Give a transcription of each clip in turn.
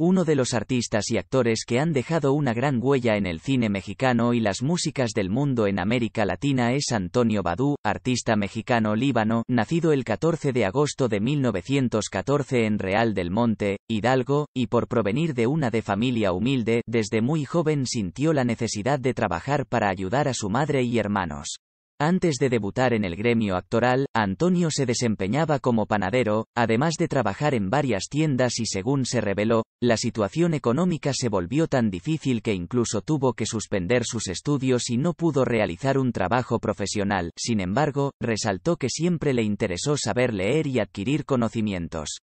Uno de los artistas y actores que han dejado una gran huella en el cine mexicano y las músicas del mundo en América Latina es Antonio Badú, artista mexicano-líbano, nacido el 14 de agosto de 1914 en Real del Monte, Hidalgo, y por provenir de una de familia humilde, desde muy joven sintió la necesidad de trabajar para ayudar a su madre y hermanos. Antes de debutar en el gremio actoral, Antonio se desempeñaba como panadero, además de trabajar en varias tiendas y según se reveló, la situación económica se volvió tan difícil que incluso tuvo que suspender sus estudios y no pudo realizar un trabajo profesional. Sin embargo, resaltó que siempre le interesó saber leer y adquirir conocimientos.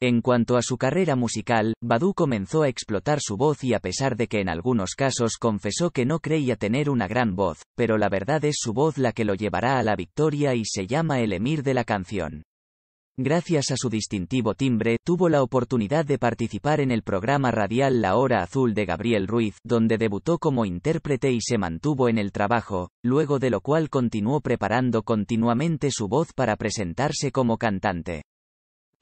En cuanto a su carrera musical, Badu comenzó a explotar su voz y a pesar de que en algunos casos confesó que no creía tener una gran voz, pero la verdad es su voz la que lo llevará a la victoria y se llama el emir de la canción. Gracias a su distintivo timbre, tuvo la oportunidad de participar en el programa radial La Hora Azul de Gabriel Ruiz, donde debutó como intérprete y se mantuvo en el trabajo, luego de lo cual continuó preparando continuamente su voz para presentarse como cantante.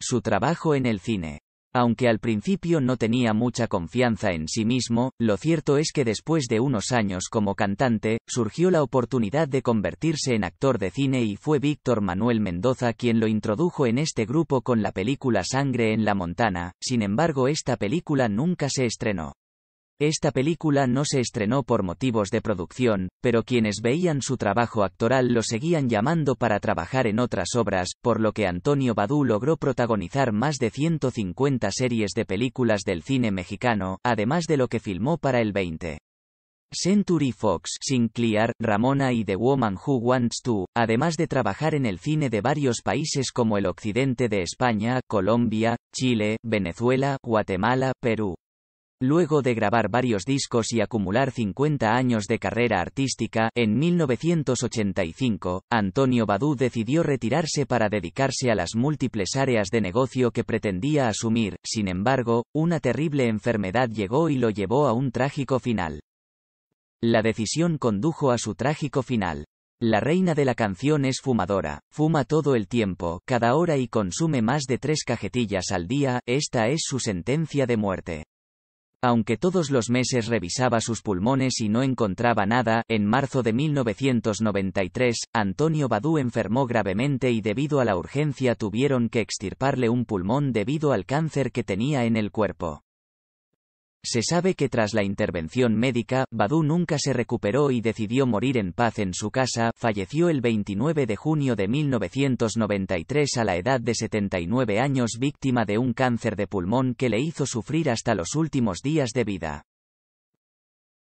Su trabajo en el cine aunque al principio no tenía mucha confianza en sí mismo, lo cierto es que después de unos años como cantante, surgió la oportunidad de convertirse en actor de cine y fue Víctor Manuel Mendoza quien lo introdujo en este grupo con la película Sangre en la Montana, sin embargo esta película nunca se estrenó. Esta película no se estrenó por motivos de producción, pero quienes veían su trabajo actoral lo seguían llamando para trabajar en otras obras, por lo que Antonio Badú logró protagonizar más de 150 series de películas del cine mexicano, además de lo que filmó para el 20. Century Fox, Sinclair, Ramona y The Woman Who Wants To, además de trabajar en el cine de varios países como el occidente de España, Colombia, Chile, Venezuela, Guatemala, Perú. Luego de grabar varios discos y acumular 50 años de carrera artística, en 1985, Antonio Badú decidió retirarse para dedicarse a las múltiples áreas de negocio que pretendía asumir, sin embargo, una terrible enfermedad llegó y lo llevó a un trágico final. La decisión condujo a su trágico final. La reina de la canción es fumadora, fuma todo el tiempo, cada hora y consume más de tres cajetillas al día, esta es su sentencia de muerte. Aunque todos los meses revisaba sus pulmones y no encontraba nada, en marzo de 1993, Antonio Badú enfermó gravemente y debido a la urgencia tuvieron que extirparle un pulmón debido al cáncer que tenía en el cuerpo. Se sabe que tras la intervención médica, Badú nunca se recuperó y decidió morir en paz en su casa, falleció el 29 de junio de 1993 a la edad de 79 años víctima de un cáncer de pulmón que le hizo sufrir hasta los últimos días de vida.